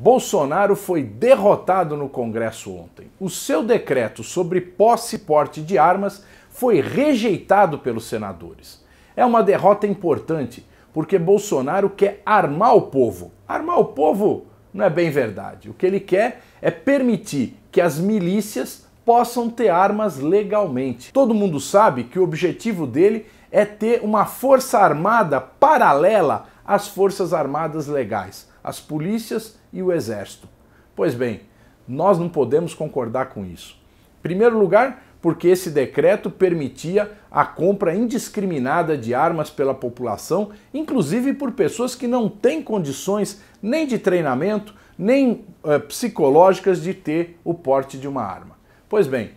Bolsonaro foi derrotado no Congresso ontem. O seu decreto sobre posse e porte de armas foi rejeitado pelos senadores. É uma derrota importante, porque Bolsonaro quer armar o povo. Armar o povo não é bem verdade. O que ele quer é permitir que as milícias possam ter armas legalmente. Todo mundo sabe que o objetivo dele é ter uma força armada paralela as Forças Armadas legais, as polícias e o Exército. Pois bem, nós não podemos concordar com isso. Em primeiro lugar, porque esse decreto permitia a compra indiscriminada de armas pela população, inclusive por pessoas que não têm condições nem de treinamento, nem é, psicológicas de ter o porte de uma arma. Pois bem,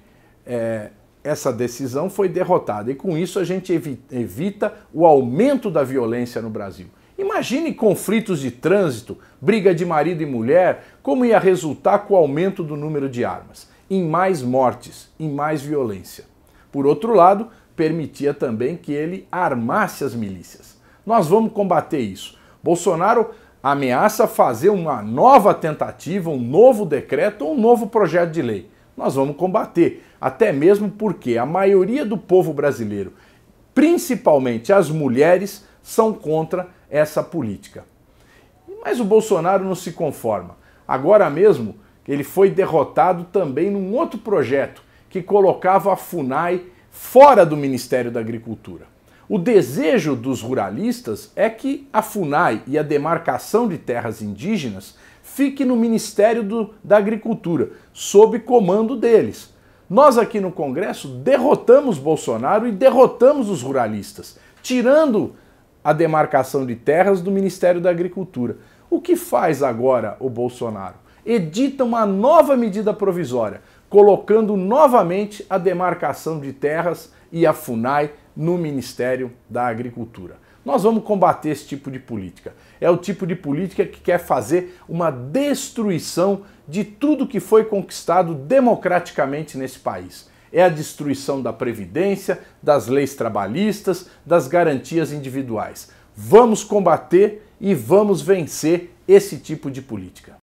é, essa decisão foi derrotada e com isso a gente evita o aumento da violência no Brasil. Imagine conflitos de trânsito, briga de marido e mulher, como ia resultar com o aumento do número de armas, em mais mortes, em mais violência. Por outro lado, permitia também que ele armasse as milícias. Nós vamos combater isso. Bolsonaro ameaça fazer uma nova tentativa, um novo decreto ou um novo projeto de lei. Nós vamos combater, até mesmo porque a maioria do povo brasileiro, principalmente as mulheres, são contra essa política. Mas o Bolsonaro não se conforma. Agora mesmo, ele foi derrotado também num outro projeto que colocava a FUNAI fora do Ministério da Agricultura. O desejo dos ruralistas é que a FUNAI e a demarcação de terras indígenas fique no Ministério do, da Agricultura, sob comando deles. Nós aqui no Congresso derrotamos Bolsonaro e derrotamos os ruralistas, tirando a demarcação de terras do Ministério da Agricultura. O que faz agora o Bolsonaro? Edita uma nova medida provisória, colocando novamente a demarcação de terras e a FUNAI no Ministério da Agricultura. Nós vamos combater esse tipo de política. É o tipo de política que quer fazer uma destruição de tudo que foi conquistado democraticamente nesse país é a destruição da previdência, das leis trabalhistas, das garantias individuais. Vamos combater e vamos vencer esse tipo de política.